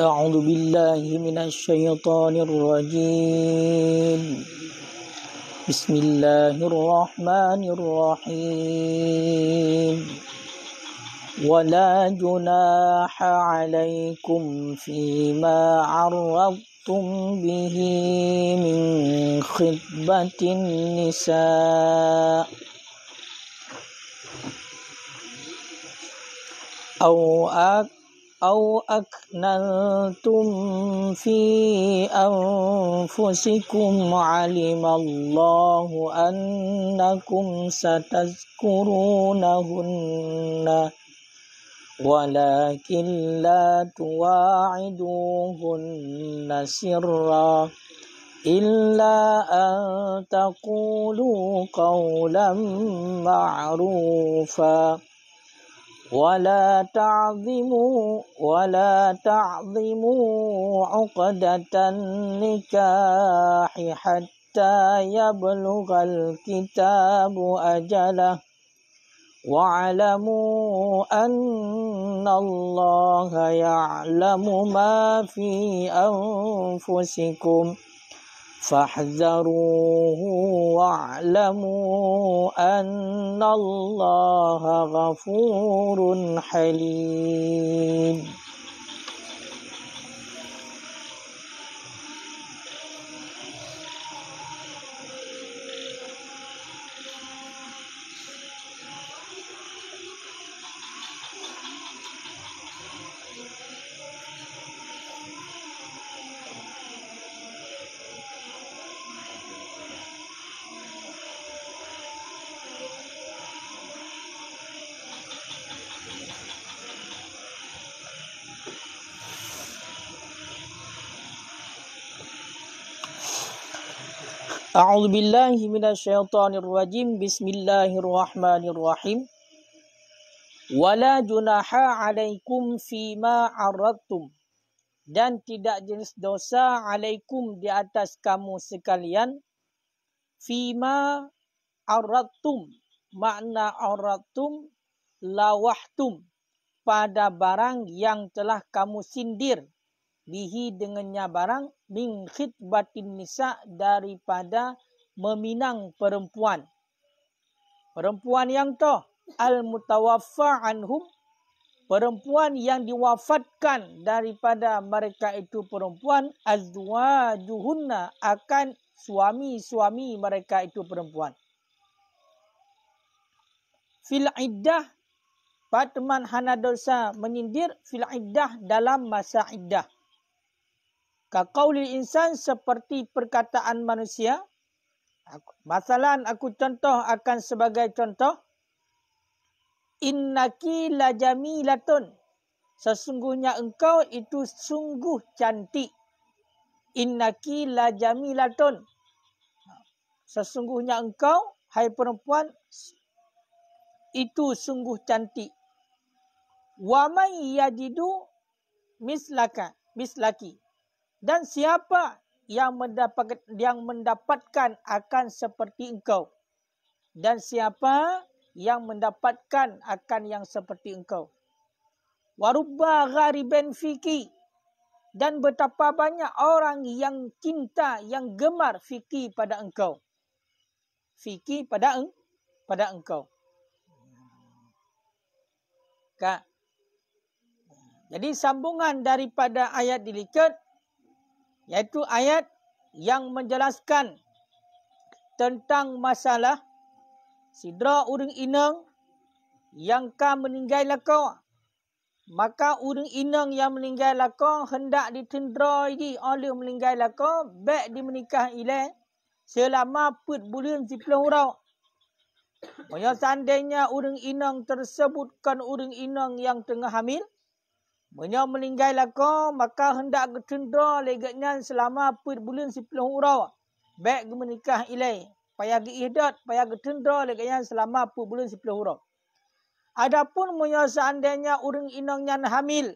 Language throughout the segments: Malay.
أعوذ بالله من الشيطان الرجيم بسم الله الرحمن الرحيم ولا جناح عليكم فيما عرضتم به من خطبة النساء أو أك أو أكننتم في أنفسكم علم الله أنكم ستذكرونهن ولكن لا تواعدوهن سرا إلا أن تقولوا قولا معروفا ولا تعظموا ولا تعظموا عقدة النكاح حتى يبلغ الكتاب أجله واعلموا أن الله يعلم ما في أنفسكم فاحذروه واعلموا أن الله غفور حليم A'udzu billahi minasyaitonir rajim. Bismillahirrahmanirrahim. Wala junaha 'alaikum fi ma 'arattum. Dan tidak jenis dosa 'alaikum di atas kamu sekalian fi ma 'arattum. Makna 'arattum lawahtum pada barang yang telah kamu sindir bihi dengannya barang min khidbatin nisa daripada meminang perempuan perempuan yang toh al mutawaffa anhum perempuan yang diwafatkan daripada mereka itu perempuan azwajuhunna akan suami-suami mereka itu perempuan fil iddah Batman Hanadosa menyindir fil iddah dalam masa iddah Kaqaulil insan seperti perkataan manusia. Masalah aku contoh akan sebagai contoh. Innaki lajami latun. Sesungguhnya engkau itu sungguh cantik. Innaki lajami latun. Sesungguhnya engkau, hai perempuan, itu sungguh cantik. Wa may yajidu mislaka, mislaki dan siapa yang mendapat yang mendapatkan akan seperti engkau dan siapa yang mendapatkan akan yang seperti engkau warubba ben fiki dan betapa banyak orang yang cinta yang gemar fiki pada engkau fiki pada eng, pada engkau kak jadi sambungan daripada ayat dilikat iaitu ayat yang menjelaskan tentang masalah sidra urung inang yang ka meninggal lako maka urung inang yang meninggal lako hendak ditendra di oleh meninggal lako baik di menikah ile selama put bulan sipleh urau Maya sandainya urung inang tersebutkan urung inang yang tengah hamil Menya meninggal lako maka hendak getendo legatnya selama puir bulan sepuluh urau. Baik ke menikah ilai. Payah ke ihdat, payah getendo legatnya selama puir bulan sepuluh urau. Adapun menya seandainya urung inongnya hamil.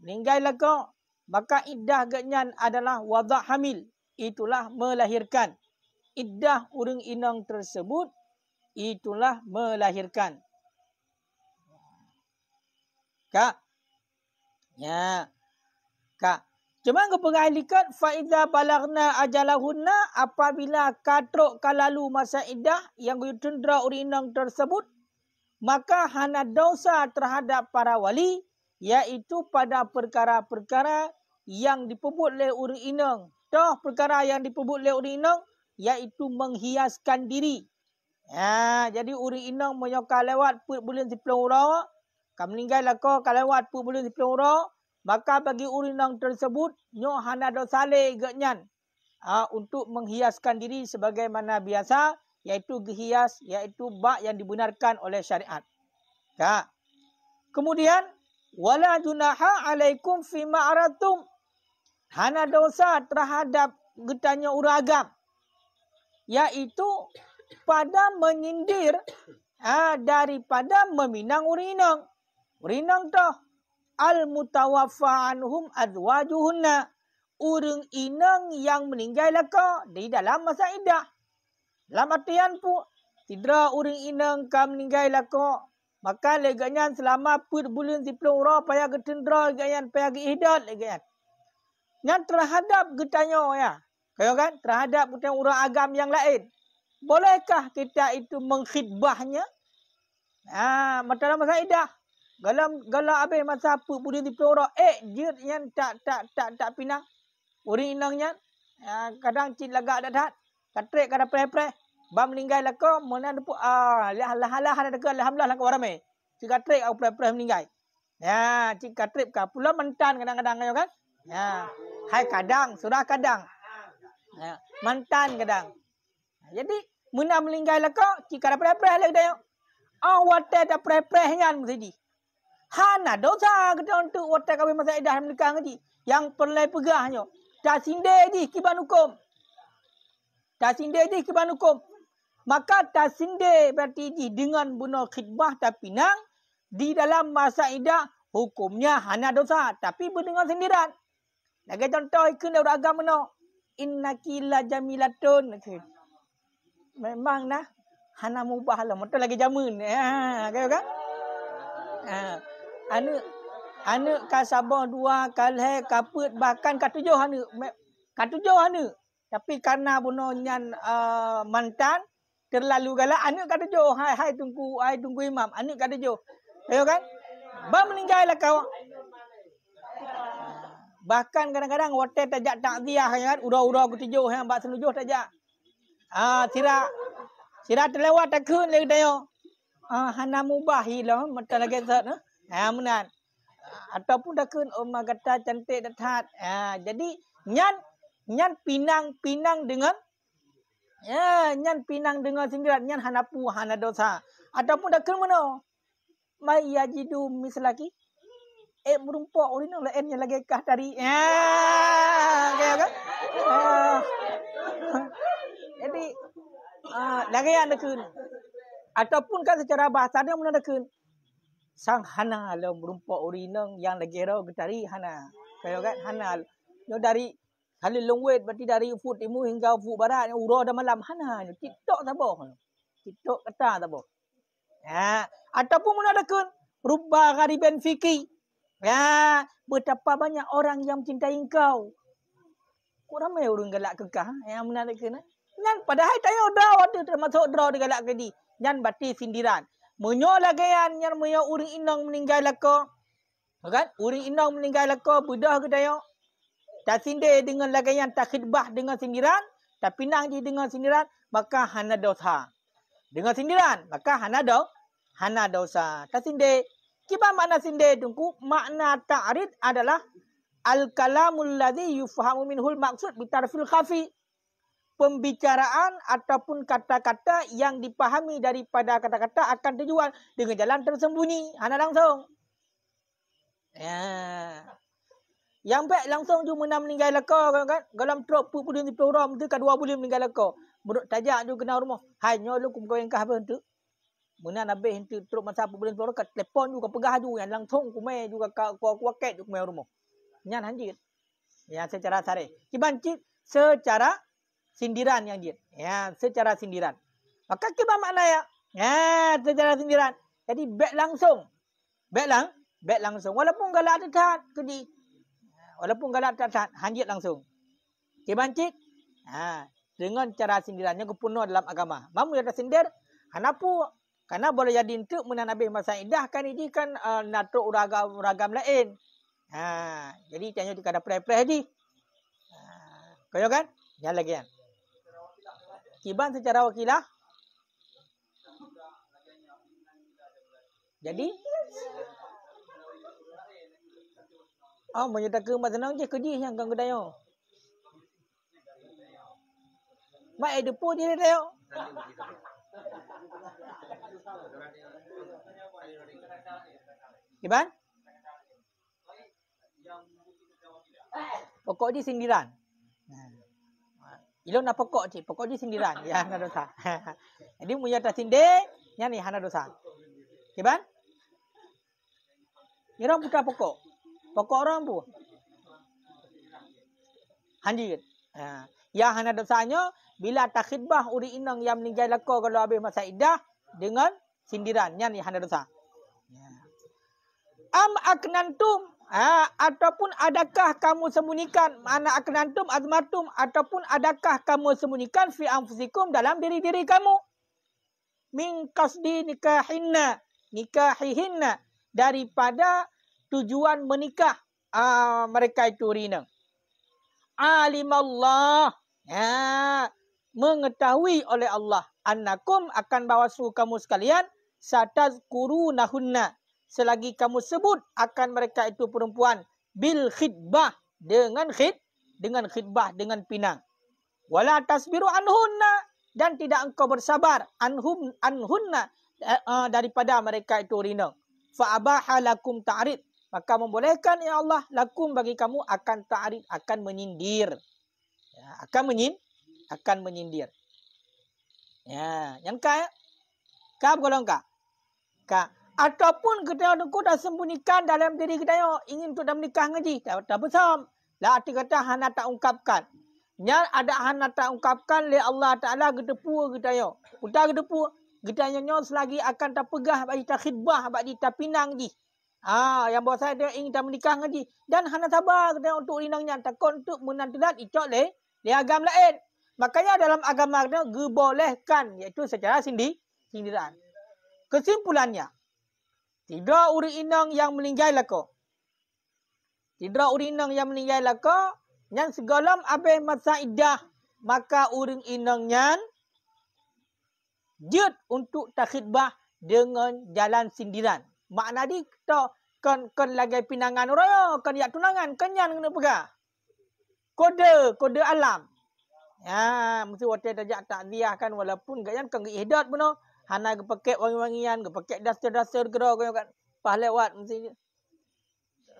Meninggal lako maka iddah getnya adalah wadah hamil. Itulah melahirkan. Iddah urung inong tersebut itulah melahirkan. Kak, Ya. Kak. Cuma kepada ahli kad, fa'idha balagna ajalahunna apabila katruk kalalu masa idah yang cendera urinang tersebut, maka hana dosa terhadap para wali, iaitu pada perkara-perkara yang dipebut oleh urinang. Toh perkara yang dipebut oleh urinang, iaitu menghiaskan diri. Ya, jadi urinang menyokal lewat bulan sepuluh orang, kamu lah lako kalau wat pu boleh sepuluh orang. Maka bagi urinang tersebut. Nyok hana dosale geknyan. Ha, untuk menghiaskan diri sebagaimana biasa. Iaitu gehias. Iaitu bak yang dibenarkan oleh syariat. Tak. Kemudian. Wala junaha alaikum fi ma'aratum. Hana dosa terhadap getanya uragam. Iaitu pada menyindir ha, daripada meminang urinang. Merinang tah. Al-mutawafa anhum adwajuhunna. Urung inang yang meninggal laka di dalam masa idah. Dalam artian pu, tidra urung inang kam meninggal laka. Maka leganya selama put bulan sepuluh orang payah getendra leganya payah getidat leganya. Yang terhadap getanya ya. Kaya kan? Terhadap putih urang agam yang lain. Bolehkah kita itu mengkhidbahnya? Ha, nah, masalah masa idah. Galam gala abe masa apa budi di pelora eh jir yang tak tak tak tak pinang. Orang inangnya ha, kadang cin laga ada dah. Katrek kada pre-pre. Ba meninggal lako mana depu ah lah lah lah ada ke lah lako warame. Si katrek aku pre-pre meninggal. Ya, cik katrek kau pula mentan kadang-kadang ayo kan. Ya. Hai kadang surah kadang. Ya, mentan kadang. Jadi mana meninggal lako cik kada pre-pre lagi dayo. Awat ah, ada pre-pre nyan mesti. Hana dosa ke tuan tu Wata kawin masa edah Melikah ngaji Yang perlai pegahnya Dah sindir di kiban hukum Dah sindir di kiban hukum Maka dah sindir berarti di Dengan bunuh khidmah dan pinang Di dalam masa edah Hukumnya hana dosa Tapi berdengar sendirian Lagi contoh ikan dari agama no Inna kila jamilatun Memang nak Hana mubah lah Mata lagi jaman Ha, ah, kan? Ha. Anu anu ka Sabah dua kalai kaput bahkan ka tujuh anu. Ka tujuh anu. Tapi karena buno uh, mantan terlalu galak anu ka tujuh. Hai hai tunggu hai tunggu imam anu ka tujuh. Tengok ya kan? Ba meninggal lah kau. Bahkan kadang-kadang wate tajak takziah ya kan kan urau-urau ku tujuh yang bak senujuh tajak. Ah uh, tira tira terlewat takun lagi tayo. Ah uh, hana mubahi lah macam lagi sat nah. Ha? Ha munat. Ataupun dah ke Umar oh, kata cantik dah tat. Ha, jadi nyan nyan pinang pinang dengan ya nyan pinang dengan singgirat nyan hanapu hana dosa. Ataupun dah ke mana? Mai yajidu mislaki. Eh merumpa orang nak lain yang lagi kah dari. Ya, ha, kaya ha. kan? jadi ah uh, lagi ada ke ataupun kan secara bahasa dia mana ada ke sang hana lo merumpa urinang yang lagi rau getari hana. kalau kan hana lo dari kali long wait berarti dari food imu hingga food barat yang urah dah malam hana nyo tak tabo. Tiktok kata tak tabo. Ya, ataupun mana ada kun rubah kari fikir, Ya, betapa banyak orang yang mencintai engkau. Kau ramai orang galak kekah eh, yang menarik kena. Eh? Yang padahal tayo dah ada termasuk draw di galak kedi. Yang berarti sindiran menyolah gayan yang menyolah urin inang meninggal laka. Kan? Urin inang meninggal laka, budah ke daya. Tak sindir dengan lagayan, tak khidbah dengan sindiran. Tak pinang je dengan sindiran. Maka hana dosa. Dengan sindiran, maka hana do, hana dosa. Tak sindir. Kibar makna sindir tungku, makna ta'arid adalah Al-kalamul ladhi yufahamu minhul maksud bitarfil khafi' pembicaraan ataupun kata-kata yang dipahami daripada kata-kata akan terjual dengan jalan tersembunyi. Hana langsung. Ya. Yang baik langsung tu menang meninggal leka kan kan. Dalam truk pun pun di program tu kan dua boleh meninggal leka. Menurut tajak tu kena rumah. Hanya lu kau yang kah apa tu. Menang habis tu truk masa apa boleh orang kat telefon juga pegah tu yang langsung ku juga kau ku ku kek tu ku mai rumah. Nyan anjir. Ya secara sare. Kibancit secara sindiran yang dia. Ya, secara sindiran. Maka kita makna ya. Ya, secara sindiran. Jadi bet langsung. Bet lang, bet langsung. Walaupun galak tetat kedi. Walaupun galak tetat hanjit langsung. Kebancik. Ha, dengan cara sindiran yang puno dalam agama. Mamu yang tersindir, hanapu karena boleh jadi untuk menanabi masa indah kan ini kan uh, eh, natuk uragam uragam lain. Ha, jadi tanya tu kada pre-pre di. Ha, kan? Yang lagi kan. Ya. Iban secara wakilah. Jadi? Ah, oh, menyertai ke rumah senang je kerja yang kan kedai awak. Mak ada eh, pun dia dah tengok. Iban? Pokok dia sindiran. Hmm. Ilo nak pokok je. Pokok je sindiran. Ya, hana dosa. Jadi, mu yata sindir, ya ni hana dosa. Okey, ban? Ira buka pokok. Pokok orang pun. Hanji. Ha. Ya, hana dosanya, bila tak khidbah uri inang yang meninggal laku kalau habis masa iddah, dengan sindiran. Ya ni hana dosa. Ya. Am aknantum Ha, ataupun adakah kamu sembunyikan mana akenantum azmatum ataupun adakah kamu sembunyikan fi anfusikum dalam diri-diri kamu min qasdi nikahinna nikahihinna daripada tujuan menikah uh, mereka itu rina alimallah ya mengetahui oleh Allah annakum akan bawa suku kamu sekalian satazkuru nahunna selagi kamu sebut akan mereka itu perempuan bil khidbah dengan khid dengan khidbah dengan pinang wala tasbiru anhunna dan tidak engkau bersabar anhum anhunna eh, eh, daripada mereka itu rina fa abahalakum ta'rid maka membolehkan ya Allah lakum bagi kamu akan ta'rid akan menyindir ya, akan menyin akan menyindir ya yang ka ya? ka golong ka ka ataupun kedai engkau dah sembunyikan dalam diri kedai ingin untuk dah menikah ngaji tak tak besar lah hati kata hana tak ungkapkan Nyal ada hana tak ungkapkan le Allah taala gedepu kedai udah gedepu kedai nya selagi akan tak pegah bagi tak khidbah bagi tak pinang di Ah, ha, yang bawa saya dia ingin dah menikah ngaji dan hana sabar kedai untuk rinangnya tak untuk menantulat icok le le agam lain makanya dalam agama dia gebolehkan iaitu secara sindi sindiran. kesimpulannya Tiga orang inang yang meninggal laka. Tiga orang inang yang meninggal laka. Yang segalam abis masa iddah. Maka orang inang yang. Jut untuk takhidbah dengan jalan sindiran. Makna di kita kan kan lagi pinangan raya kan yak tunangan kan yang kena pegang. Kode, kode alam. Ya, mesti waktu dia tak takziah kan walaupun gak yang kan ihdad pun. No. Hana ke paket wangi-wangian ke paket dasar-dasar gerak kau kan. Pahlawan wat mesti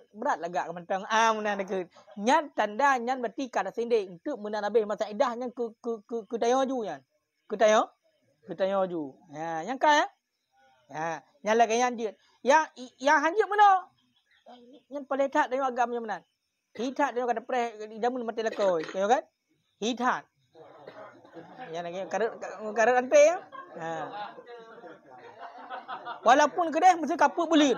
berat lagak ke mentang ah munan nak nyat tanda nyat berarti kada sindik untuk munan habis masa idah nyang ku ku ku ku tayo ju nyang ku tayo ku tayo ju ha nyang kai ya ha nyang lagi nyang dia yang yang hanjut mano nyang paling tak dayo agam nyang munan hitat dayo kada pres jamun mati lakoi kau kan hitat yang lagi karat karat anpe ya ha? Ha. Walaupun kedai mesti kaput bulin.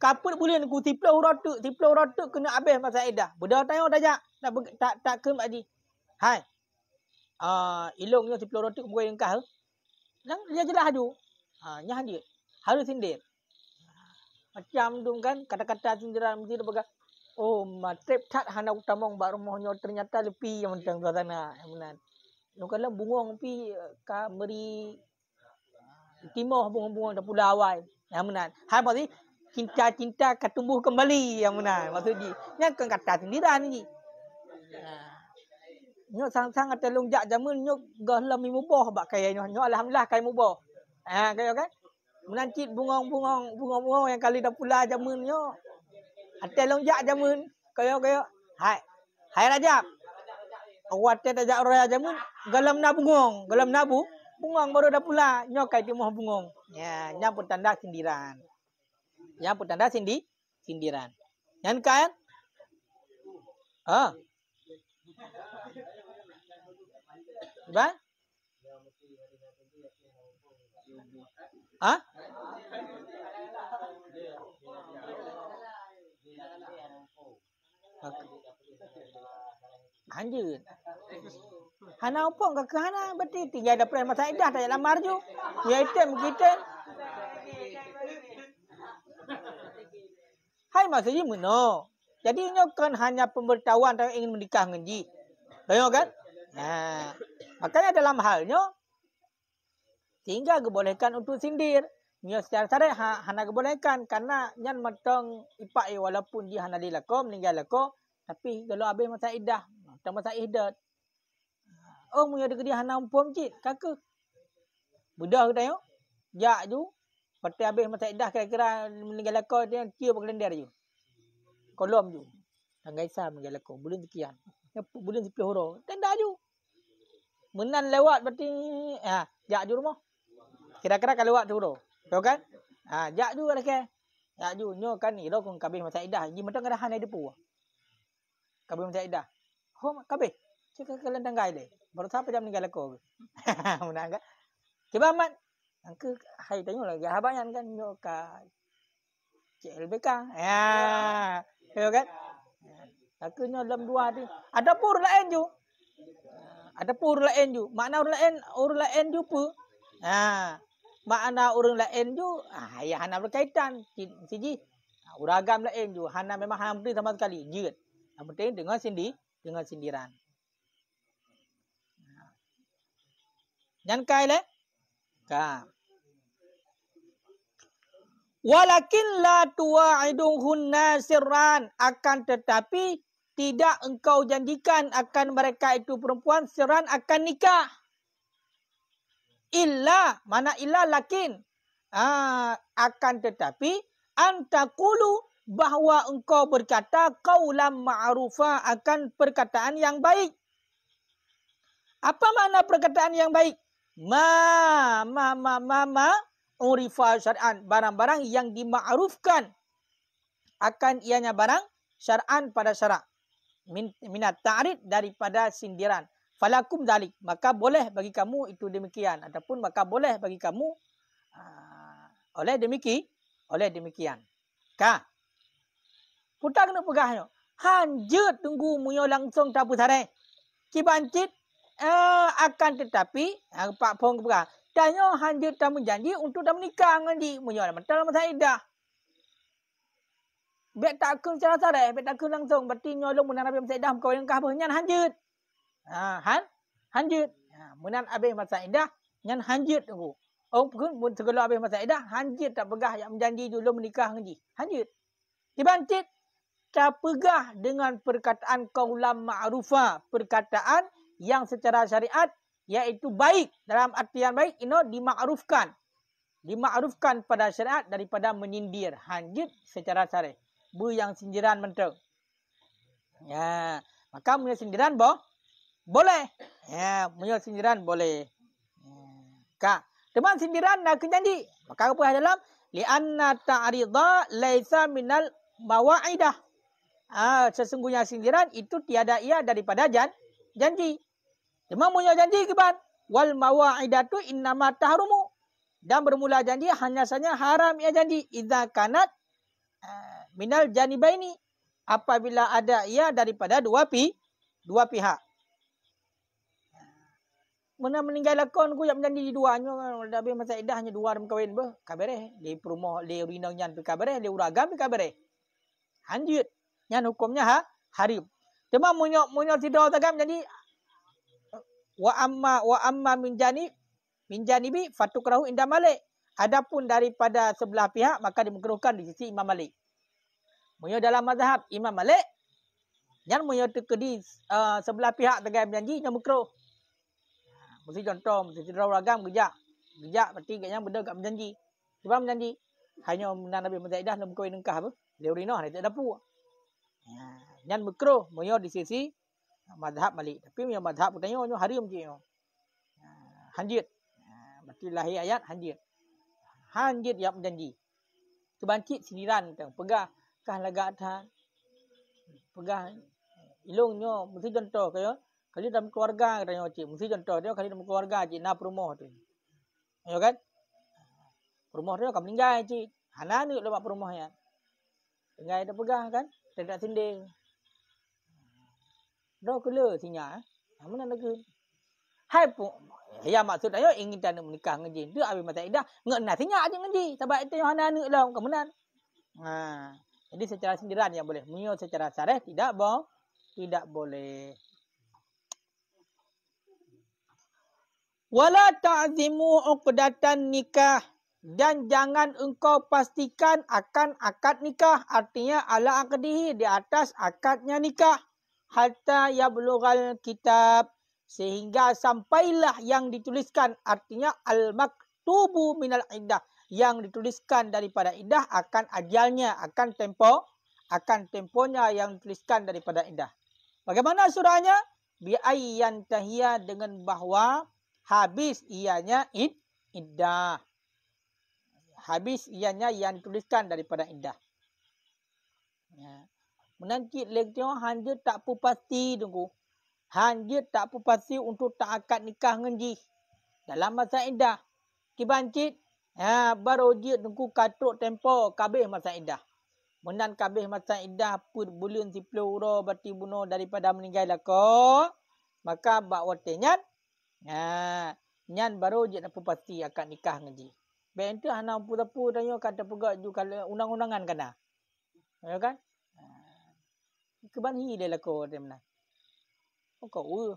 Kaput bulin ku tiplah rotuk, tiplah rotuk kena habis masa edah. Budak tanya tajak, tak tak tak ke Haji. Hai. Ah, uh, ilungnya tiplah rotuk bukan yang kah. Yang dia jelas haju. Ha, nya haji. Harus sindir. Macam tu kan kata-kata sindiran mesti dia Oh, matep tak hana utamong baru mohonnya ternyata lebih yang macam tu sana. Nukalam bungong pi ka meri timah bungong-bungong dah pula awal. Yang menan. Hai pasti cinta-cinta katumbuh kembali yang menan. Maksud di yang kan kata sendiri ni. Ha. Ya. Nyo sang-sang ada longjak zaman nyo gah lami mubah bak kaya nyo. Nyo alhamdulillah kaya mubah. Ha kaya kan. Menancit bungong-bungong bungong-bungong yang kali dah pula zaman nyo. Atelong jak zaman kaya kaya. Hai. Hai Rajab. Wate tak jauh raya jamun. Galam na bungong. Galam na bu. Bungong baru dah pula. Nyokai di moh bungong. Ya. Yang pun tanda sindiran. Yang pun tanda sindi. Sindiran. Yang kan? Ha? Ba? Ha? Okay. Hanya. Hana opong ke Hana berarti tinggal ada pernah masa edah tak lamar ju. Ya itu kita. Hai masa ini mana? Jadi ini kan hanya pemberitahuan yang ingin menikah dengan ji. Tengok kan? Nah, makanya dalam halnya tinggal kebolehkan untuk sindir. Ini secara syarat ha, hana kebolehkan. Karena yang matang ipak eh, walaupun dia hana dilakuk, meninggal lakuk. Tapi kalau habis masa idah, tambah sa ihdad. Oh, mu ada kedih hanam pom cik, kaka. Budah ke tayo? Jak ju. Pertai habis masa iddah kira-kira meninggal aku dia kia berkelendir ju. Kolom ju. Tangga Isa meninggal aku. Bulan sekian. Bulan sepi huruf. Tanda ju. Menan lewat berarti. Ha, jak ju rumah. Kira-kira kalau lewat huruf. Tahu kan? Ha, jak ju lah kan. Jak ju. Nyo kan ni. Kau kabin masa iddah. Ji mata kadahan ada pu. Kabin masa iddah. ಹೋಮ ಕಬೆ ಚಿಕ್ಕ ಕಲ್ಲಂದಂಗ ಆಯ್ಲೆ ಬರ್ತಾ ಪಜಾಮ್ನಿ ಗಲಕ್ಕೆ ಹೋಗು ಅವನಂಗ ಕಿಬಮ್ಮ ಅಂಕ ಹೈ ತೈ ಒಳಗೆ ಯಾ ಬಾಯ್ ಅನ್ಗ ನೋಕ ಕೇಳ್ಬೇಕಾ ಹೇಳೋಗ ಅಕ್ಕನ ಲಂಬು ಆದಿ ಅದ ಪೂರ್ ಲೈನ್ ಜು ಅದ ಪೂರ್ ಲೈನ್ ಜು ಮಾನ ಅವ್ರ ಲೈನ್ ಅವ್ರ ಲೈನ್ ಜು ಪು ಹಾ ಮಾನ ಅವ್ರ ಲೈನ್ ಜು ಹಾಯ ಹನ ಅವ್ರ ಕೈತಾನ್ ಸಿಜಿ ಉರಾಗಾಮ್ ಲೈನ್ ಜು ಹನ ಮೇ ಮಹಾಮ್ ಬಿ ಸಮತ್ ಕಲಿ ಜಿಗತ್ ಅಮ್ಮ ಟೇನ್ ದಂಗ ಸಿಂದಿ dengan sindiran. Dan ha. le? ka. Walakin la tu'idun hunnasiran akan tetapi tidak engkau janjikan akan mereka itu perempuan siran akan nikah. Illa mana illa lakin. Ah, akan tetapi antakulu bahawa engkau berkata qaulan ma'rufa akan perkataan yang baik. Apa makna perkataan yang baik? Ma ma ma ma, ma urifa syar'an barang-barang yang dimakrufkan akan ianya barang syar'an pada syarak. Min, minat ta'rid daripada sindiran. Falakum dalik. Maka boleh bagi kamu itu demikian. Ataupun maka boleh bagi kamu uh, oleh demikian. Oleh demikian. Kah? กูตั้งนึกประการห้ามยืดตุงกูมุยอลังทรงทับุทาร์เอคิบันจิตเอออาการแต่ตปีอ่ะปะพงกูประการแต่เนาะห้ามยืดทำมุจันจีอุนตุดำนิกางันดีมุยอลมันตั้งมาไทยดาเบ็ดตักขึ้นชาร์จาร์เอเบ็ดตักขึ้นลังทรงบัตรีนอยลงมุนันอาเบมไซดามกอยังกาเพื่อนยันห้ามยืดอ่าหันห้ามยืดมุนันอาเบมมาไซดายันห้ามยืดกูองค์พึ่งบนสกุลอาเบมมาไซดาห้ามยืดตับประการอย่ามุจันจีดูลงมุนิกางันจีห้ามยืดที่บ้านจิต terpegah dengan perkataan kaulam ma'rufah. Perkataan yang secara syariat iaitu baik. Dalam artian baik, ini you know, dimakrufkan. Dimakrufkan pada syariat daripada menyindir. Hanjit secara syariat. Bu yang sindiran mentok. Ya. Maka punya sindiran boh? Boleh. Ya, punya sindiran boleh. Ya. Kak. Teman sindiran nak kenyanyi. Maka apa dalam? Lianna ta'aridha laisa minal mawa'idah. Ha, sesungguhnya sindiran itu tiada ia daripada jan, janji. Cuma punya janji kebat. Wal mawa'idatu innama taharumu. Dan bermula janji hanya saja haram ia janji. Iza kanat uh, minal janibaini. Apabila ada ia daripada dua pi, dua pihak. Mena meninggal lakon ku yang menjanji di dua nyo kan. masa idah hanya dua orang kawin ber. Kabareh. Di perumah, di rinang yang pi kabareh. Di uragam pi kabareh. Hanjut yang hukumnya ha, harim. Cuma munyok munyok tidur takkan jadi wa amma wa amma min janib min janibi fatukrahu inda malik. Adapun daripada sebelah pihak maka dimakruhkan di sisi Imam Malik. Munyo dalam mazhab Imam Malik yang munyo tekedi uh, eh, sebelah pihak tegam janji yang makruh. Mesti contoh mesti tidur ragam gejak. Gejak berarti gaknya benda gak menjanji. Sebab menjanji hanya Nabi Muhammad Zaidah nak berkahwin nikah apa? Dia urinah dia tak dapur. Ya, nyan mikro moyo di sisi ah, madhab malik. Tapi moyo madhab kutanya, moyo hari umji. Ya, hanjit. Ya, berarti lahir ayat hanjit. Hanjit yang berjanji. Kebancit sindiran. Pegah kah laga atas. Pegah ilungnya. Mesti contoh. Kaya, kali dalam keluarga katanya cik. Mesti contoh. Dia kali dalam keluarga cik. Nak perumah tu. Ya kan? Perumah dia akan meninggal cik. Hanan ha, ni kalau buat perumah ya. Tinggal dia pegah kan? tên ra thiên đêm đó cứ lơ thì nhả hai phụ hay mà tôi ingin nhớ anh ta nó mình càng cái gì đưa về mà tại đó ngợn nào thì nhả chứ cái gì ta bảy tên jadi secara sendirian yang boleh. Mio secara syarat tidak boh, tidak boleh. Wala ta'zimu uqdatan nikah dan jangan engkau pastikan akan akad nikah artinya ala aqdihi di atas akadnya nikah hatta yablughal kitab sehingga sampailah yang dituliskan artinya al maktubu minal iddah yang dituliskan daripada iddah akan ajalnya akan tempo akan temponya yang dituliskan daripada iddah bagaimana surahnya bi ayyan tahiyya dengan bahawa habis ianya id iddah habis ianya yang dituliskan daripada indah. Ya. Menangkit lektion hanya tak pu pasti tunggu. Hanya tak pu pasti untuk tak akad nikah ngenji. Dalam masa indah. Kibancit. Ha, ya, baru dia tunggu katuk tempo kabeh masa indah. Menan kabeh masa indah pun bulan sipil uro berarti bunuh daripada meninggal lako. Maka bak watenyan. Ha, ya. nyan baru je nak pu pasti akad nikah ngenji. Bentu hana pu-pu tanya kata pegak ju kalau undang-undangan kena. Ya kan? Ha. Kebanhi dia lako dia mana. Pokok uh.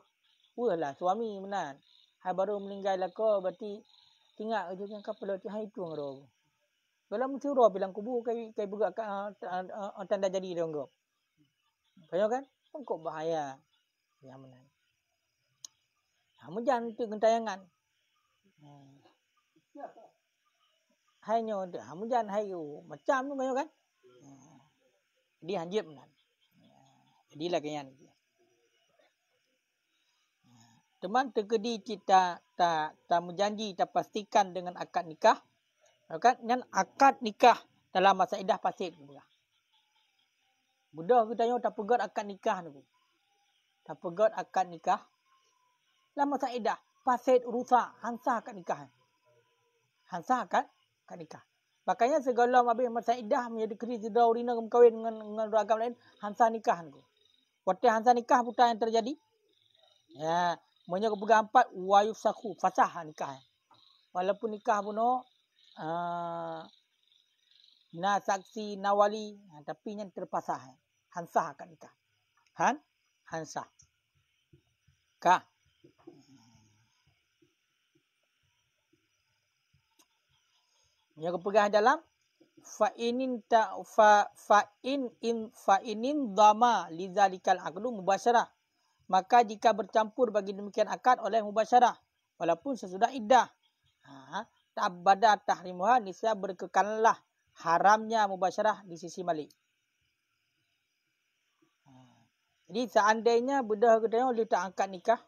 Uh lah suami mana. Hai baru meninggal lako berarti tinggal ke jangan kapal tu hai tu ngro. Kalau mesti roh bilang kubur kai kai bergak kat ah, ah, ah, tanda jadi dia ngro. Kayo kan? Pokok oh, bahaya. Yang mana? Kamu jangan tu gentayangan. Hmm. Hai hanya hamujan hayu macam tu kan jadi hanjib nan jadi lah kenyan teman tergedi cita tak tak menjanji tak pastikan dengan akad nikah kan dengan akad nikah dalam masa idah pasti pula budak kita tanya tak pegat akad nikah tu tak pegat akad nikah dalam masa idah pasti rusak hansa akad nikah hansa akad kat nikah. Makanya segala mabih masa idah menjadi kerja dah urina kemkawin dengan, dengan agama lain. Hansa nikah. Waktu hansa nikah putar yang terjadi. Ya, Menyak kepegang empat. Wayuf saku. Fasah lah nikah. Ya. Walaupun nikah pun. Uh, oh, ah, na saksi, na wali. Ah, tapi yang terpasah. Ya. Hansa akan lah nikah. Han? Hansa. Kak. Yang berpegang dalam fa inin ta fa fa in in fa inin dama lizalikal aqdu mubasharah. Maka jika bercampur bagi demikian akad oleh mubasharah walaupun sesudah iddah. Ha tabada tahrimuha nisa berkekalanlah haramnya mubasharah di sisi malik. Ha. Jadi seandainya bedah kita tengok dia tak angkat nikah.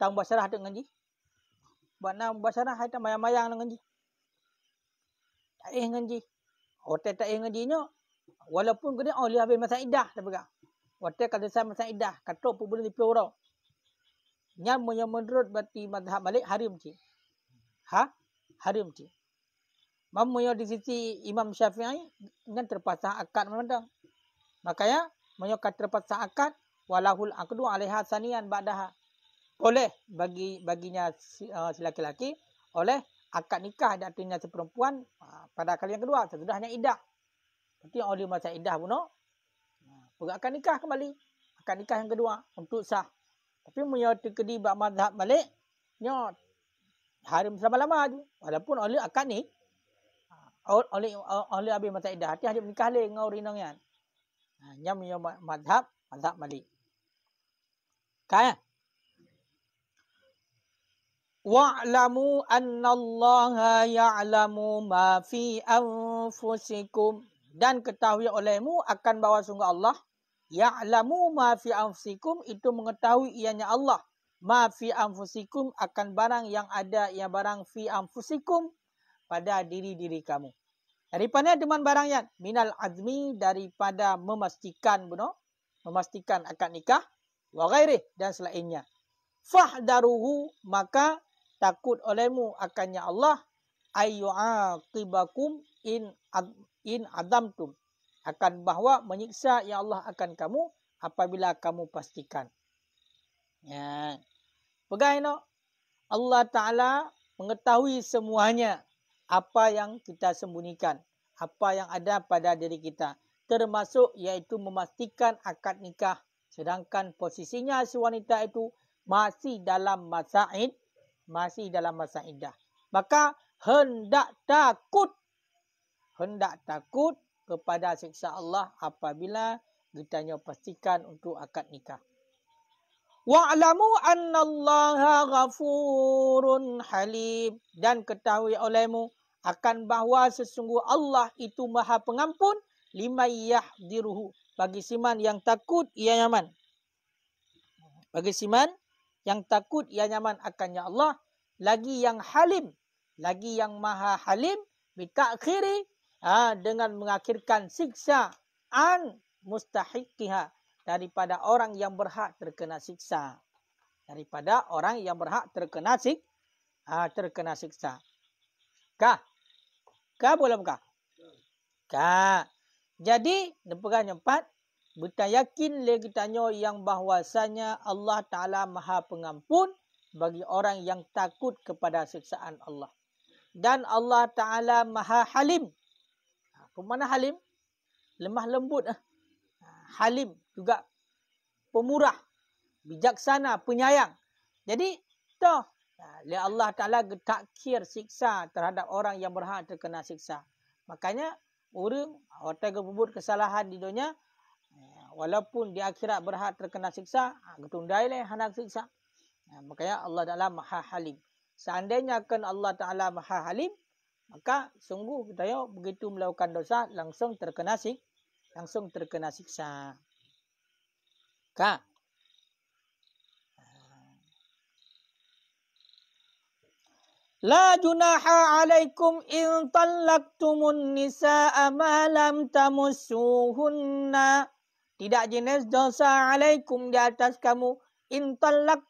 Tak mubasarah dengan dia, Buat nak mubasarah, saya tak mayang-mayang dengan dia? tak payah ngaji. Hotel tak payah ngajinya. Walaupun kena oleh habis masa idah dia pegang. Hotel kata sama masa idah. Katuk pun boleh dipilih orang. Nyama yang menurut berarti mazhab balik hari mesti. Ha? Hari mesti. Mama yang di sisi Imam Syafi'i dengan terpaksa akad memandang. Makanya, mama kata terpaksa akad walahul akdu alaiha sanian ba'daha. Oleh bagi baginya uh, si laki-laki oleh akad nikah dan akhirnya seperempuan ah, pada kali yang kedua hanya idah. Nanti oleh masa idah pun nak ah, akan nikah kembali. Akan nikah yang kedua untuk sah. Tapi mu yang terkedi buat mazhab balik. Nyo ya, harim selama lama tu. Walaupun oleh akan ni. Ah, oleh oleh habis masa idah. Hati hajib nikah lagi dengan orang kan. yang. Nyam yang mazhab. Mazhab balik. Kan ya? Wa'lamu anna allaha ya'lamu ma fi anfusikum. Dan ketahui olehmu akan bawa sungguh Allah. Ya'lamu ma fi anfusikum. Itu mengetahui ianya Allah. Ma fi anfusikum akan barang yang ada. yang barang fi anfusikum. Pada diri-diri kamu. Daripada teman barang yang. Minal azmi daripada memastikan. bunuh no? Memastikan akan nikah. Wa ghairih dan selainnya. Fahdaruhu maka takut olehmu akannya Allah ayu ayyu'aqibakum in in adamtum akan bahwa menyiksa ya Allah akan kamu apabila kamu pastikan. Ya. Pegai no. Allah Ta'ala mengetahui semuanya apa yang kita sembunyikan. Apa yang ada pada diri kita. Termasuk yaitu memastikan akad nikah. Sedangkan posisinya si wanita itu masih dalam masa'id masih dalam masa iddah. Maka hendak takut. Hendak takut kepada siksa Allah apabila ditanya pastikan untuk akad nikah. Wa'lamu anna allaha ghafurun halim. Dan ketahui olehmu akan bahawa sesungguh Allah itu maha pengampun. Lima yahdiruhu. Bagi siman yang takut ia nyaman. Bagi siman yang takut yang nyaman akan ya Allah lagi yang halim lagi yang maha halim bitakhiri ha, dengan mengakhirkan siksa an mustahiqiha daripada orang yang berhak terkena siksa daripada orang yang berhak terkena sik ha, terkena siksa kah kah boleh kah kah jadi nampaknya empat Bukan yakin lagi tanya yang bahwasanya Allah Ta'ala maha pengampun bagi orang yang takut kepada siksaan Allah. Dan Allah Ta'ala maha halim. Ha, mana halim? Lemah lembut. Eh? Ha, halim juga pemurah. Bijaksana, penyayang. Jadi, toh. Ya Allah Ta'ala takkir siksa terhadap orang yang berhak terkena siksa. Makanya, orang, orang yang kesalahan di dunia, walaupun di akhirat berhak terkena siksa, ha, ketundailah hendak siksa. Ha, makanya Allah Ta'ala maha halim. Seandainya kan Allah Ta'ala maha halim, maka sungguh kita yuk, begitu melakukan dosa, langsung terkena siksa. Langsung terkena siksa. Maka, La junaha alaikum in talaktumun nisa'a ma lam tamussuhunna. Tidak jenis dosa alaikum di atas kamu.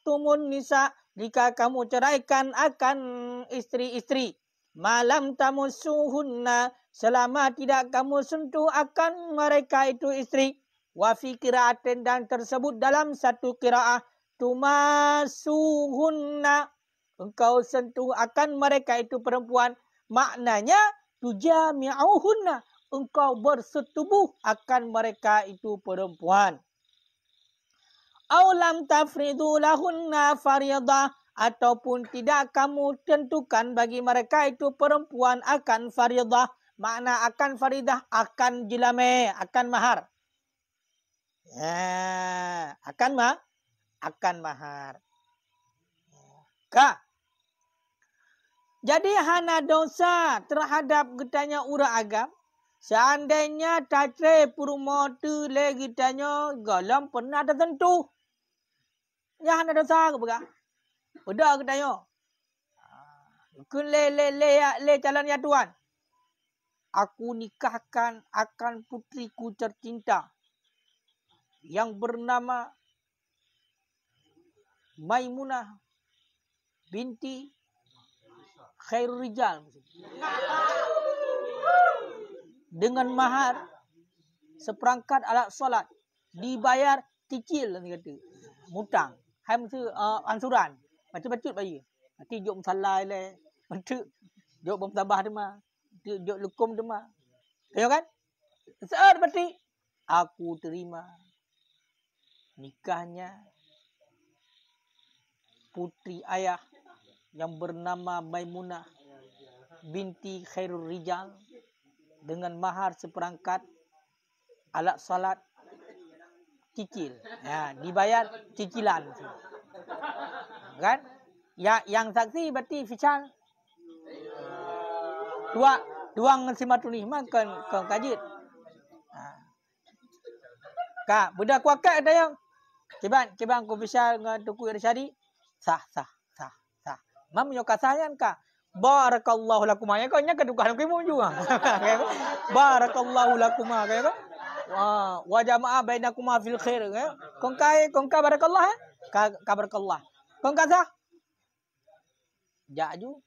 tumun nisa. Jika kamu ceraikan akan istri-istri. Malam tamu suhunna. Selama tidak kamu sentuh akan mereka itu istri. Wafi kiraatin dan tersebut dalam satu kiraah. Tumasuhunna. Engkau sentuh akan mereka itu perempuan. Maknanya tujami'uhunna engkau bersetubuh akan mereka itu perempuan. Aulam tafridu lahunna faridha ataupun tidak kamu tentukan bagi mereka itu perempuan akan faridah makna akan faridah akan jilame akan mahar ya akan ma akan mahar ka jadi hana dosa terhadap getanya ura agam Seandainya tatre purmo tu lagi tanya galam pernah ada tentu. Ya hendak dosa ke buka? Beda ke tanya? Ah, Kun le le le ya le jalan ya tuan. Aku nikahkan akan putriku tercinta yang bernama Maimunah binti Khairul Rijal dengan mahar seperangkat alat solat dibayar cicil, dia kata mutang hai mesti uh, ansuran macam-macam bayi nanti jok musallai le mentu jok bertambah dema jok lekum dema tengok kan sesat berarti aku terima nikahnya putri ayah yang bernama Maimunah binti Khairul Rijal dengan mahar seperangkat alat salat cicil. Ya, ha, dibayar cicilan. Kan? Ya, yang saksi berarti fisal. Dua dua ngesima tu ni mak kan kan kajit. Ha. Ka, budak kuakat ada yang Kiban, kiban ku fisal dengan tuku yang Sah, sah, sah, sah. Mam yo kasayan ka. ka? Barakallahu lakuma. Ah, yang kau nyangka tukar aku imam juga. Barakallahu lakuma. Ah, kau kan? Wa jama'a bainakuma fil khair. Kau kai, kau kai barakallah. Eh? Kau barakallah. Kau kata? Jak ju.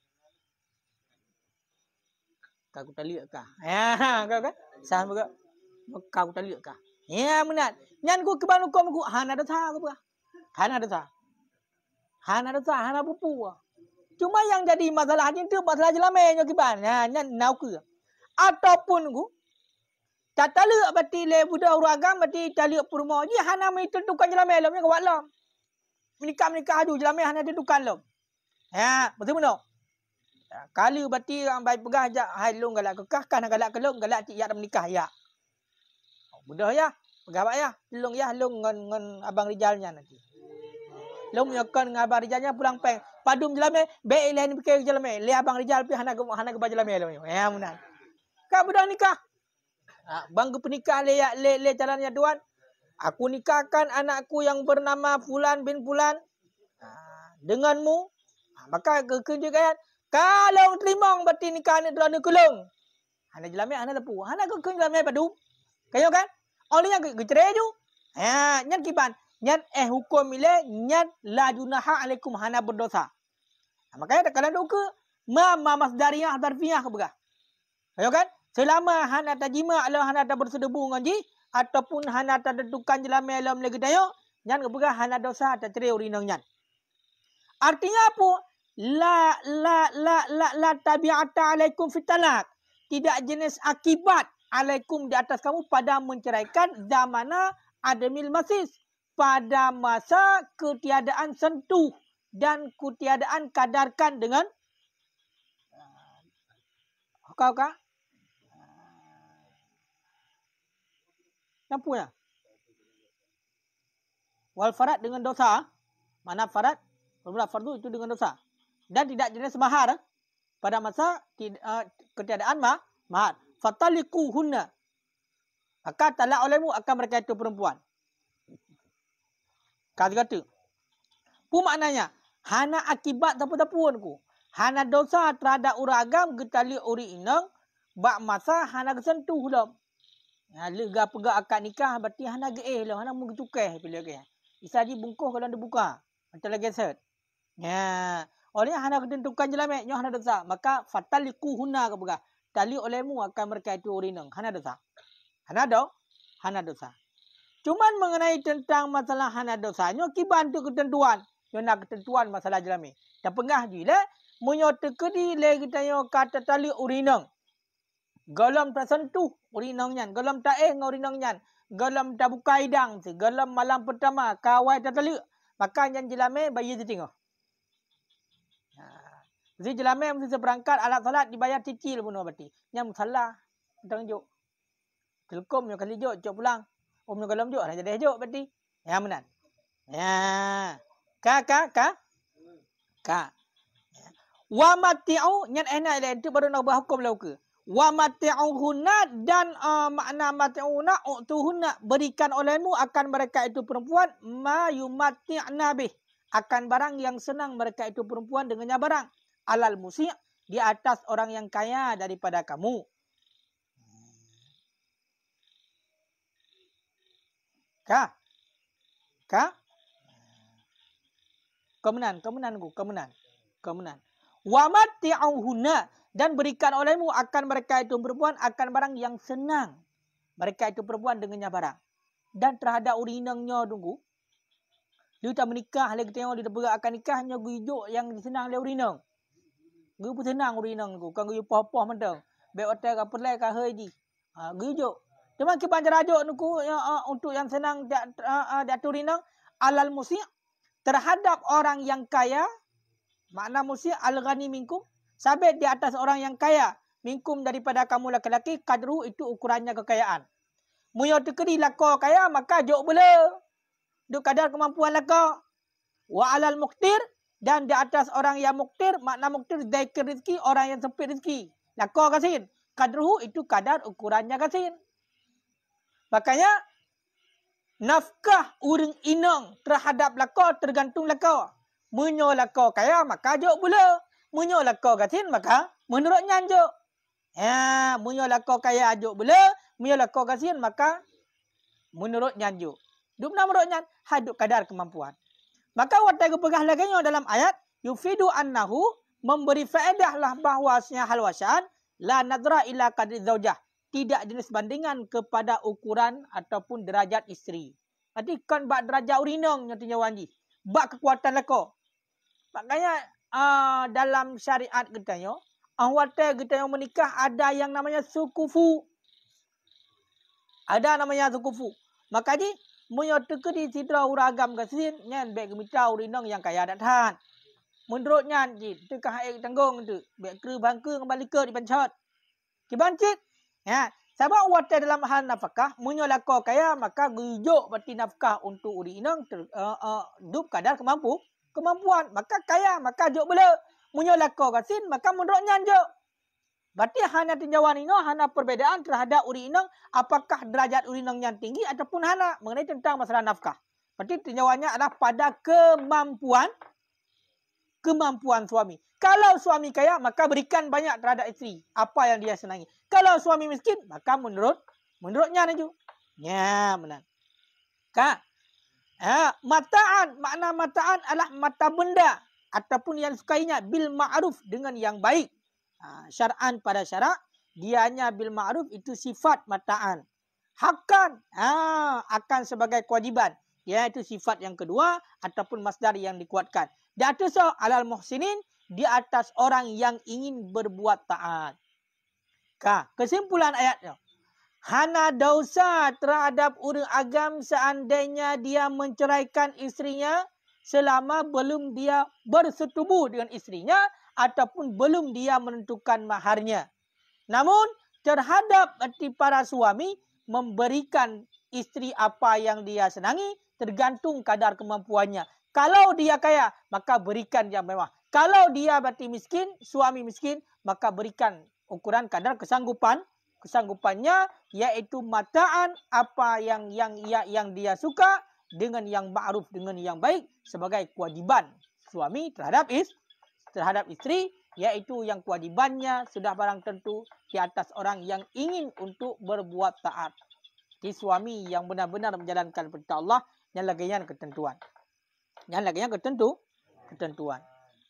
Kau tak ya, lihat kah? Ya, kau kan? Sahan juga. Kau tak lihat kah? Ya, munat. Nyan ku ke banu kau. Han ada tak apa? Han ada tak? Han ada tak? Han ada pupu. Cuma yang jadi masalah ni tu masalah jelame nyo kiban. Ha nya nau ke. Ataupun ku tatalu abati le budak uragam mati tali purmo ji hana mi tentukan jelame lo ke wala. Menikah menikah aju jelame hana tentukan lo. Ha betul mano? Ha, Kali bati orang baik pegang ajak hai long galak kekah kan galak kelong galak ti yak menikah ya. Oh, budak ya, pegawai ya, long ya long ngon ngon abang rijalnya nanti. Long nyokon ngabar rijalnya pulang peng padum jelame be ilan be kay jelame le abang rijal pi hanag hanag ba jelame le lah, ya munan ka budak nikah ha, bang penikah le ya le le jalan ya duan aku nikahkan anakku yang bernama fulan bin fulan ha, denganmu ha, maka ke kejayaan kalau terimong berarti nikah ni dua kulung hanag jelame hanag lepu hanag ke jelame padu, kayo kan olinya gecere ju ha nyen kipan nyan eh hukum ile nyan la junaha alaikum hana berdosa Ha, makanya ada kalam duka. Mama masdariah tarfiah kebegah. Ayo ya kan? Selama hana tajima ala hana ta bersedebu dengan ji. Ataupun hana ta dedukan jelama ala melega dayo. Nyan kebegah hana dosa ta cerai urinang nyan. Artinya apa? La la la la la tabi'ata alaikum fitalak. Tidak jenis akibat alaikum di atas kamu pada menceraikan zamana ademil masis. Pada masa ketiadaan sentuh dan kutiadaan kadarkan dengan hukau ka? Kenapa ya? Wal farad dengan dosa. Mana farad? Formula fardu itu dengan dosa. Dan tidak jenis mahar. Pada masa eh, ketiadaan ma, mahar. Fataliku hunna. Maka talak olehmu akan mereka itu perempuan. Kata-kata. Pun maknanya. Hana akibat tapu-tapuan ku. Hana dosa terhadap orang agam getali orang inang. Bak masa hana kesentuh lah. Ha, lega pega akad nikah berarti hana geeh lah. Hana mungkin tukar pilih lagi. Isa di bungkuh kalau dia buka. Macam lagi set. Ya. Oleh hana kena je lah mek. Nyo hana dosa. Maka fatali kuhuna ke pega. Tali olehmu akan mereka itu orang inang. Hana dosa. Hana do. Hana dosa. Cuma mengenai tentang masalah hana dosanya. Kibantu ketentuan zona ketentuan masalah jelami. Dan pengah di le, di kedi lagi tanya kata tali urinang. Galam tak sentuh urinangnya, galam tak eh urinangnya, galam tak buka hidang, galam malam pertama kawai tak tali. Maka yang jelami bayi itu tengok. Ha. Jadi jelami mesti seberangkat alat salat dibayar cicil pun berarti. Oh, yang salah, tengok. Telkom yang kali jok, jok pulang. Om yang kalam jok, nak jadi jok berarti. Ya menan. Ya. Ka ka ka. Ka. Wa mati'u nyan enak dia itu baru nak berhukum lauk. Wa huna dan uh, makna mati'una utuhunna berikan olehmu akan mereka itu perempuan ma yumati'na bih. Akan barang yang senang mereka itu perempuan dengannya barang. Alal musik di atas orang yang kaya daripada kamu. Kah? Kah? Kau menang, kau menang aku, kau menang. Kau menang. Wa mati'uhunna dan berikan olehmu akan mereka itu perempuan akan barang yang senang. Mereka itu perempuan dengannya barang. Dan terhadap urinangnya tunggu. Dia tak menikah lagi tengok dia tergerak akan nikahnya hanya gujuk yang senang dia urinang. Gue pun senang urinang aku. Kan gue popoh mata. Baik hotel ke pelai ke haji. Ha, gujuk. Cuma kita panjang nuku ya, ha, untuk yang senang dia, ha, ha, dia turinang. Alal musik terhadap orang yang kaya makna musy al-ghani minkum sabit di atas orang yang kaya minkum daripada kamu laki-laki kadru itu ukurannya kekayaan muyo tekeri lako kaya maka jok bela duk kadar kemampuan lako wa alal muqtir dan di atas orang yang muktir makna muktir zaikir rezeki orang yang sempit rezeki lako kasin Kadru itu kadar ukurannya kasin makanya Nafkah urung inang terhadap lako tergantung lako. Menyo lako kaya maka jok pula. Menyo lako gatin maka menurut nyanjok. Ha, menyo lako kaya ajok pula. Menyo lako gatin maka menurut nyanjok. Duk benar menurut nyan, haduk kadar kemampuan. Maka watai kepegah laganya dalam ayat, Yufidu annahu memberi faedah lah bahawasnya halwasan la nadra ila kadri zaujah tidak jenis bandingan kepada ukuran ataupun derajat isteri. Nanti kan bak derajat urinong yang tinjau wanji. Bak kekuatan leko. Makanya uh, ah, dalam syariat kita yo, awal teh kita yang menikah ada yang namanya sukufu. Ada namanya sukufu. Maka ni menyatakan di sidra uragam kesin yang baik kemita urinong yang kaya datang. Menurutnya, kita kahai tanggung itu. Baik kru bangku kembali ke di pancot. Kibancit. bancit. Ya. Sama watak dalam hal nafkah menyelaka kaya maka rujuk berarti nafkah untuk uri inang ter, uh, eh, uh, eh, dup kadar kemampu kemampuan maka kaya maka jok bela menyelaka kasin maka menroknya jok. Berarti hana tinjauan ini hana perbezaan terhadap uri inang apakah derajat uri inang yang tinggi ataupun hana mengenai tentang masalah nafkah. Berarti tinjauannya adalah pada kemampuan kemampuan suami. Kalau suami kaya, maka berikan banyak terhadap isteri. Apa yang dia senangi. Kalau suami miskin, maka menurut menurutnya Najib. Ya, benar. Kak, ya, mataan. Makna mataan adalah mata benda. Ataupun yang sukainya bil ma'ruf dengan yang baik. Ha, syar'an pada syarak. Dianya bil ma'ruf itu sifat mataan. Hakkan. Ha, akan sebagai kewajiban. Iaitu sifat yang kedua. Ataupun masdar yang dikuatkan. Datusah alal muhsinin di atas orang yang ingin berbuat taat. Ka, kesimpulan ayatnya. Hana dosa terhadap orang agam seandainya dia menceraikan istrinya selama belum dia bersetubuh dengan istrinya ataupun belum dia menentukan maharnya. Namun terhadap para suami memberikan istri apa yang dia senangi tergantung kadar kemampuannya. Kalau dia kaya, maka berikan yang mewah. Kalau dia berarti miskin, suami miskin, maka berikan ukuran kadar kesanggupan. Kesanggupannya yaitu mataan apa yang yang yang, yang dia suka dengan yang ma'ruf, dengan yang baik sebagai kewajiban suami terhadap is, terhadap isteri yaitu yang kewajibannya sudah barang tentu di atas orang yang ingin untuk berbuat taat. Di suami yang benar-benar menjalankan perintah Allah yang lagi yang ketentuan. Yang lagi yang ketentu, ketentuan.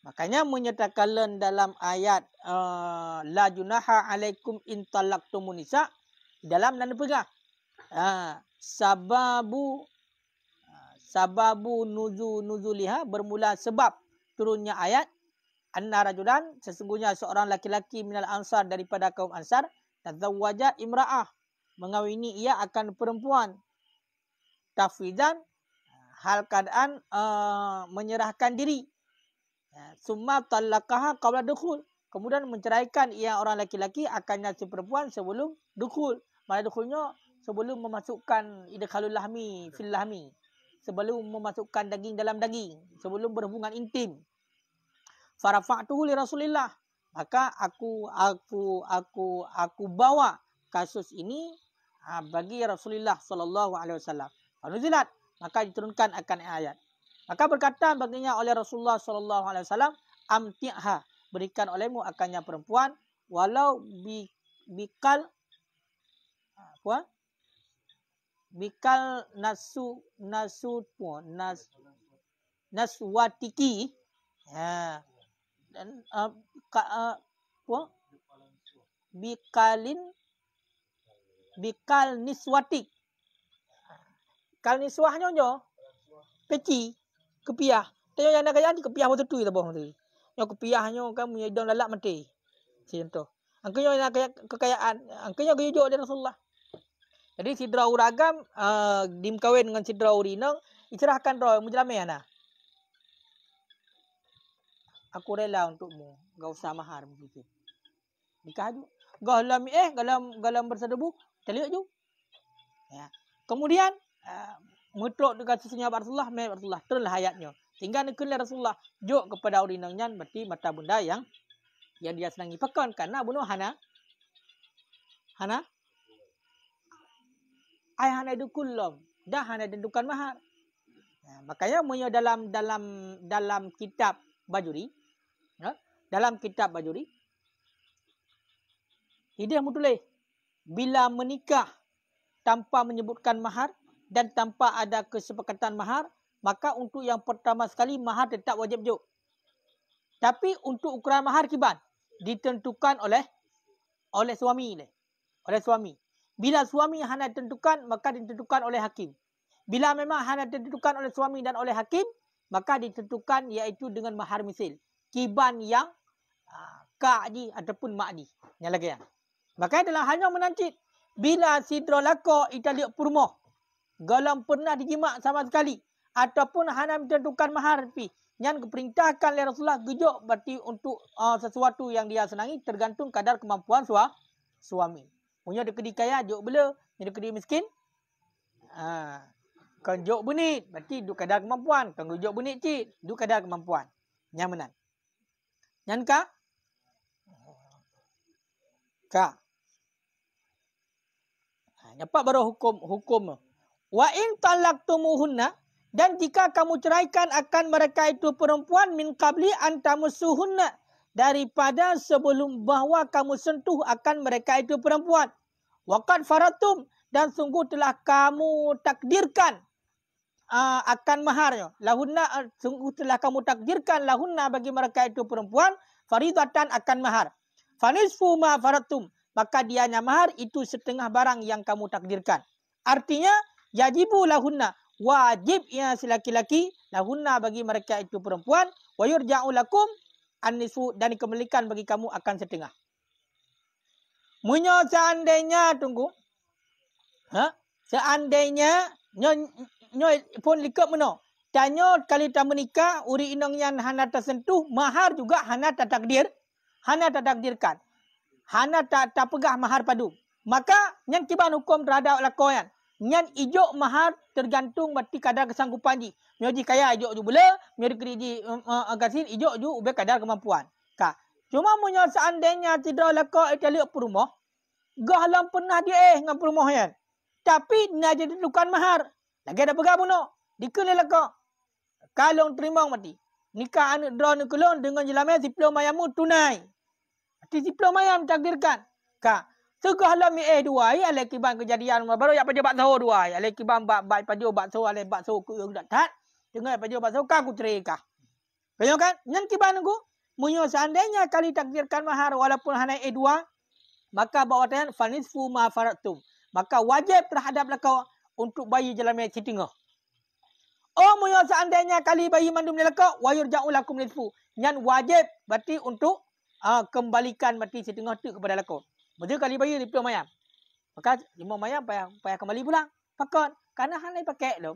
Makanya menyatakan dalam ayat eh, la junaha alaikum in talaqtum nisa dalam dan pegang. Ah ha, sababu ha, sababu nuzu nuzuliha bermula sebab turunnya ayat anna rajulan sesungguhnya seorang laki-laki minal ansar daripada kaum ansar tazawwaja imra'ah mengawini ia akan perempuan tafwidan hal keadaan uh, menyerahkan diri Summa talakaha qabla dukul, Kemudian menceraikan ia orang laki-laki akannya si perempuan sebelum dukul, Mana dukulnya Sebelum memasukkan idkhalul lahmi fil lahmi. Sebelum memasukkan daging dalam daging, sebelum berhubungan intim. Farafa'tuhu li Rasulillah. Maka aku aku aku aku bawa kasus ini ah, bagi Rasulullah saw. alaihi maka diturunkan akan ayat. Maka perkataan baginya oleh Rasulullah sallallahu alaihi wasallam amti'ha berikan olehmu akannya perempuan walau bi bikal apa bikal nasu nasu pun nas naswatiki ha dan eh, eh, apa uh, uh, bikalin bikal niswatik kal niswahnya jo peki kepiah. tanya yang nak yang kepiah waktu tu kita bohong tu. Yang kepiah nyo kan punya dong lalak mati. Contoh. Angkanya yang nak kekayaan, angkanya gejo dia Rasulullah. Jadi sidra uragam uh, eh, dimkawin dengan sidra urinang, icerahkan roh mujlamai ana. Aku rela untukmu, enggak usah mahar begitu. Nikah tu. Galam eh galam galam bersedebu, terlihat tu. Ya. Kemudian eh, Mutruk dengan susunya Rasulullah, Mayat Rasulullah. Terlalu hayatnya. Tinggal kena Rasulullah. Jok kepada urinanya. Berarti mata bunda yang yang dia senangi. Pekan Karena bunuh Hana. Hana. Ayah Hana itu kulam. Dah Hana dendukan mahar. Ya, makanya punya dalam dalam dalam kitab Bajuri. Ya, dalam kitab Bajuri. Hidih mutulih. Bila menikah tanpa menyebutkan mahar, dan tanpa ada kesepakatan mahar, maka untuk yang pertama sekali mahar tetap wajib juk. Tapi untuk ukuran mahar kiban ditentukan oleh oleh suami le. Oleh suami. Bila suami hanya tentukan maka ditentukan oleh hakim. Bila memang hanya ditentukan oleh suami dan oleh hakim, maka ditentukan iaitu dengan mahar misil. Kiban yang uh, ha, ka'di ataupun ma'di. Yang lagi ya. Makanya dalam hanya menancit bila sidro lako italik purmoh galang pernah dijimat sama sekali ataupun hanam tentukan mahar pi yang diperintahkan oleh Rasulullah gejok berarti untuk uh, sesuatu yang dia senangi tergantung kadar kemampuan sua, suami. Punya dia kedi kaya jok bela, punya dia kedi miskin. Ha. Kan jok benit berarti duk kadar kemampuan, kan gejok benit ci duk kadar kemampuan. Yang menan. Yang ka? Ka. Ha, baru hukum hukum. Uh, wa in talaqtumuhunna dan jika kamu ceraikan akan mereka itu perempuan min qabli an tamassuhunna daripada sebelum bahawa kamu sentuh akan mereka itu perempuan waqad faratum dan sungguh telah kamu takdirkan uh, akan maharnya lahunna uh, sungguh telah kamu takdirkan lahunna bagi mereka itu perempuan faridatan akan mahar fanisfu ma faratum maka dianya mahar itu setengah barang yang kamu takdirkan artinya yajibu lahunna wajib ya si laki-laki lahunna bagi mereka itu perempuan wa yurja'u lakum an-nisfu dan dikembalikan bagi kamu akan setengah munyo seandainya tunggu ha seandainya nyo nyo pun likat mano tanyo kali ta menikah uri inong yang hana tersentuh mahar juga hana tak takdir hana tak takdirkan hana tak tak mahar padu maka yang kibah hukum terhadap lakoyan Nyan ijok mahar tergantung berarti kadar kesanggupan ji. Mio ji kaya ijok ju bula, mio ri kredi um, uh, agasin ijok ju ube kadar kemampuan. Ka. Cuma munyo seandainya tidak lako itali perumah, gah lam pernah dia eh ngam perumah yan. Tapi na jadi tukan mahar. Lagi ada pegang puno. Dikele lako. Kalong terima mati. Nikah anak drone nikulon dengan jelamnya diploma yang mu tunai. Di diploma yang takdirkan. Kak. Tegah lah mi eh dua ai ale kiban kejadian rumah baru yang pajak bak tahu dua ai ale kiban bak bak pajak bak tahu ale bak tahu ku yang dak tat. Dengar pajak bak tahu ka ku terikah. Kayo kan nyen kiban ku munyo seandainya kali takdirkan mahar walaupun hanai eh dua maka bawa fanis fu ma faratum. Maka wajib terhadap lekau untuk bayi jalan mai citingah. Oh munyo seandainya kali bayi mandum lekau wayur jaul lakum nisfu. Nyen wajib berarti untuk uh, kembalikan mati setengah tu kepada lekau. Dia kali bayar di Pulau mayam. Maka lima mayam payah, payah kembali pulang. Pakat. karena hal lain pakai tu.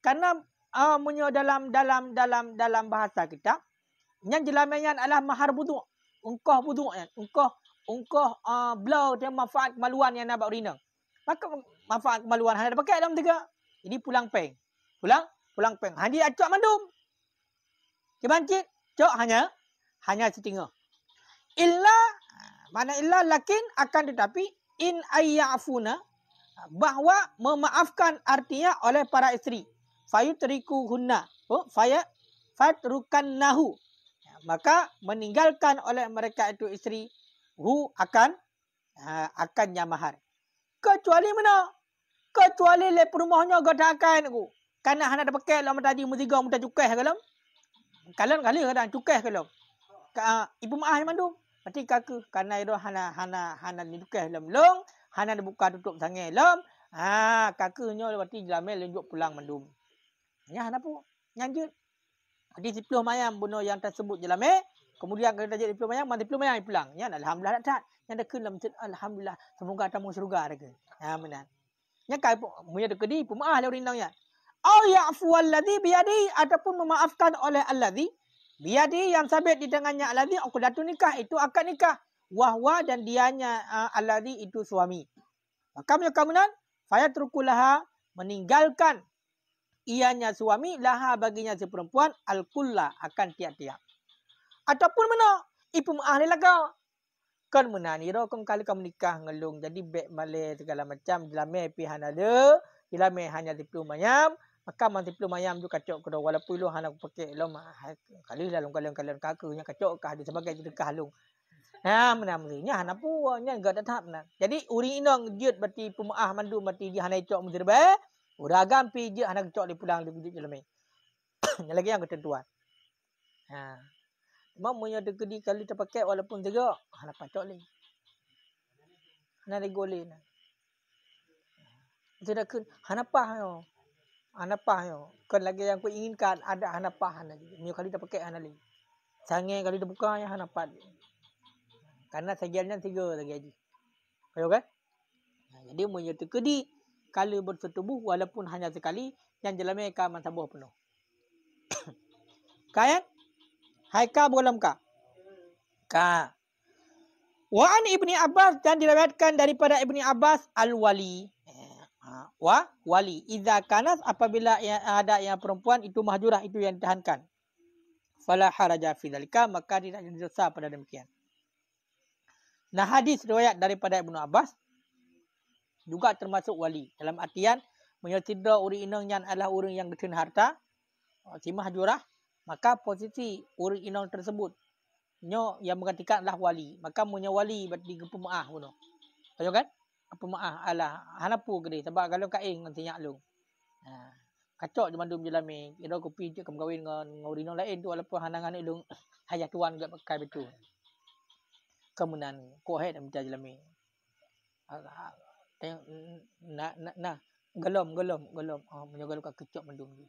Karena, uh, ah, punya dalam dalam dalam dalam bahasa kita. Yang jelamian adalah mahar buduk. Ungkoh buduk. Ya. Eh. Ungkoh ungkoh uh, ah, blow dia manfaat kemaluan yang nak buat urina. Maka manfaat kemaluan hal ada pakai dalam tiga. Jadi pulang peng. Pulang pulang peng. Hadi acok mandum. Kebancit. Cok hanya hanya setengah. Illa mana illa lakin akan tetapi in ayyafuna bahwa memaafkan artinya oleh para isteri fayutriku hunna oh, fayat fatrukan nahu maka meninggalkan oleh mereka itu isteri hu akan ha, akan nyamahar kecuali mana kecuali le perumahnya gadakan aku kerana hendak ada pakai lama tadi umur tiga umur tak cukai kalau kalau kalau kadang cukai kalau ibu mah mandu Petik kaku. Kana iro hana hana hana ni dukeh lem long. Hana de buka tutup sange lem. Ha kaku nyo berarti jelame lenjuk pulang mendum. Nya hana pu. Nyanjut. Di sepuluh mayam bunuh yang tersebut jelame. Kemudian kena jadi sepuluh mayam. Mati sepuluh mayam pulang. Nya alhamdulillah tak tak. Yang dekun lem cet. Alhamdulillah. Semoga tamu surga dek. Ha menan. Nya kai pu. Munya dekedi. Pumah Oh ya. Au ya'fu alladhi biyadi. Ataupun memaafkan oleh alladhi. Biadi yang sabit di tangannya aku datu nikah itu akad nikah. Wahwa dan dianya uh, ah, alazi itu suami. Maka punya kamunan fayatruku laha meninggalkan ianya suami laha baginya si perempuan alkulla akan tiap-tiap. Ataupun mana ibu ahli laga kan menani ro kan kali kamu nikah ngelung jadi bek malai segala macam dilame pihan ada dilame hanya di rumahnya akan mati pelu mayam juga kacok kedua walaupun lu lah hanak pakai lom kali lah lom kalian kalian kaku yang kacok kah di sebagai ha, jadi kah lom ha mana mesti hanak pua yang gak datap nak jadi uri inong jut berarti pemaah mandu mati di hanai cok mesti be uragan pi je hanak cok di pulang di jut jelemi yang lagi yang ketentuan ha Mak punya degedi kali terpakai walaupun tiga. Hanya pacok ni. Hanya digoleh ni. Tidak kena. Hanya apa? hanapah tu. Kan lagi yang aku inginkan ada hanapah hana lagi. Ni kali dah pakai hana lagi. Sangai kali dah buka yang hanapah tu. Karena segiannya tiga lagi haji. Ayo kan? Nah, jadi punya tu kedi. Kala bersetubuh walaupun hanya sekali. Yang jelamai ke mansabuh penuh. Kaya? Hai ka berulam ka? Ka. Wa'an Ibni Abbas dan diriwayatkan daripada Ibni Abbas Al-Wali wa wali. Idza kanas apabila yang ada yang perempuan itu mahjurah itu yang ditahankan. Fala haraja fi dalika maka tidak ada dosa pada demikian. Nah hadis riwayat daripada Ibnu Abbas juga termasuk wali dalam artian menyetida uri inang yang adalah orang yang getun harta si mahjurah maka posisi uri inang tersebut nyo yang menggantikan adalah wali maka punya wali berarti gempa maah Tahu kan? apa maaf ah, alah hanapu gede sebab kalau kaing nanti nyak lu ha kacok jemandu menjelami kira kopi je ke kawin dengan ngorino lain tu walaupun hanangan itu hayat tuan juga pakai betul kemunan ko hai dan menjadi lami tengok nak nak nak gelom gelom gelom oh ah, menyogol ka kecok mandu ni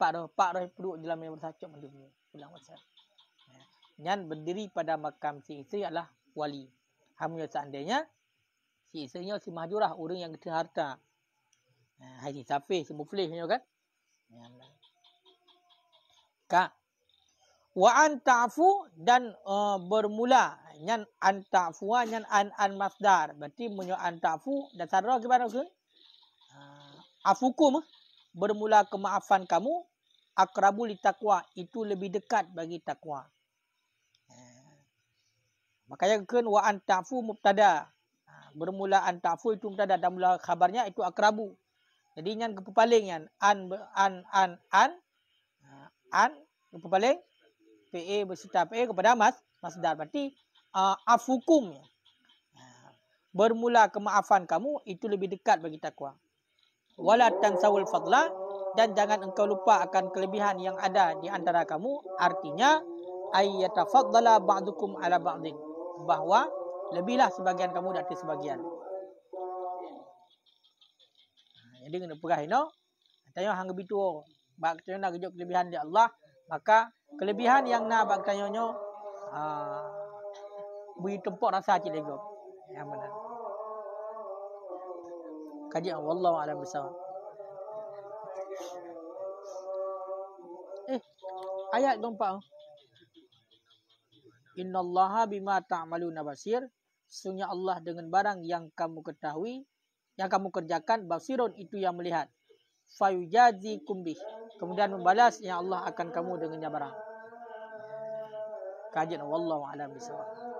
pak roh pak roh duduk jelami bersacok mandu ni pulang wasal ha, nyan berdiri pada makam si isteri adalah wali hamnya seandainya senyo si mahjurah orang yang kena harta. Ha ini safi si muflih ni kan. Ya, Ka wa antafu dan uh, bermula nyan antafu ah, nyan an an masdar berarti munyo antafu dasar ke mana ke? Ha, afukum bermula kemaafan kamu akrabu litaqwa itu lebih dekat bagi takwa. Ha. Makanya kan wa antafu mubtada bermula an ta'fu itu mutada dan mula khabarnya itu akrabu. Jadi yang kepaling yang an an an ha, an an kepaling pe berserta pe kepada mas masdar berarti uh, afukum ha, bermula kemaafan kamu itu lebih dekat bagi takwa. Wala tansawul fadla dan jangan engkau lupa akan kelebihan yang ada di antara kamu artinya ayyatafaddala ba'dukum ala ba'din bahwa Lebihlah sebagian kamu dari sebagian. Jadi ha, kena perah ini. Tanya hang lebih tua. Oh. Bagi kita nak kerja kelebihan dari Allah. Maka kelebihan yang nak bagi kita nak. Uh, beri tempat rasa cik lego. Yang mana. Kajian Allah Alam Besar. Eh. Ayat keempat. Inna Allah bima ta'amalu nabasir sunya Allah dengan barang yang kamu ketahui, yang kamu kerjakan, basiron itu yang melihat. Fayujazi kumbih. Kemudian membalas yang Allah akan kamu dengannya barang. Kajian Wallahu'alam bismillah.